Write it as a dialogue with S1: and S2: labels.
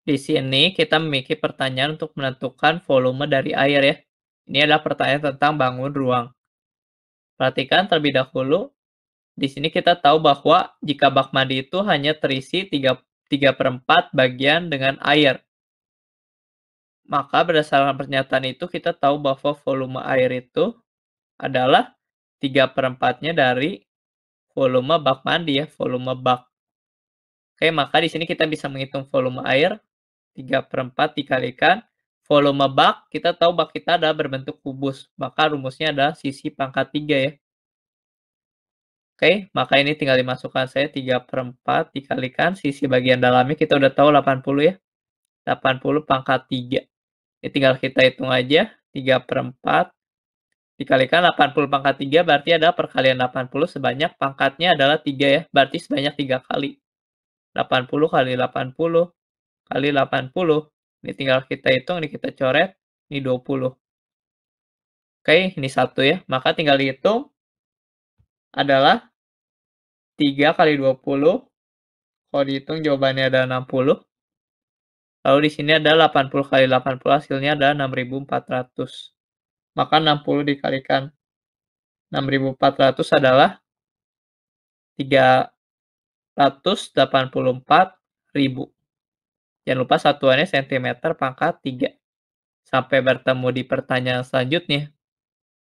S1: Di sini kita memiliki pertanyaan untuk menentukan volume dari air ya. Ini adalah pertanyaan tentang bangun ruang. Perhatikan terlebih dahulu, di sini kita tahu bahwa jika bak mandi itu hanya terisi 3, 3 per 4 bagian dengan air. Maka berdasarkan pernyataan itu kita tahu bahwa volume air itu adalah 3 per 4-nya dari volume bak mandi ya, volume bak. Oke, maka di sini kita bisa menghitung volume air 3 per 4 dikalikan volume bak, kita tahu bak kita ada berbentuk kubus, maka rumusnya ada sisi pangkat 3 ya. Oke, maka ini tinggal dimasukkan saya 3 per 4 dikalikan sisi bagian dalamnya kita udah tahu 80 ya. 80 pangkat 3. Ini tinggal kita hitung aja, 3 per 4 dikalikan 80 pangkat 3 berarti ada perkalian 80 sebanyak pangkatnya adalah 3 ya, berarti sebanyak 3 kali. 80 kali 80 kali 80. Ini tinggal kita hitung, ini kita coret, ini 20. Oke, ini satu ya. Maka tinggal dihitung adalah 3 kali 20. Kalau dihitung jawabannya ada 60. Lalu di sini ada 80 kali 80 hasilnya ada 6400. Maka 60 dikalikan 6400 adalah 3 184 ribu. Jangan lupa satuannya sentimeter pangkat 3. Sampai bertemu di pertanyaan selanjutnya.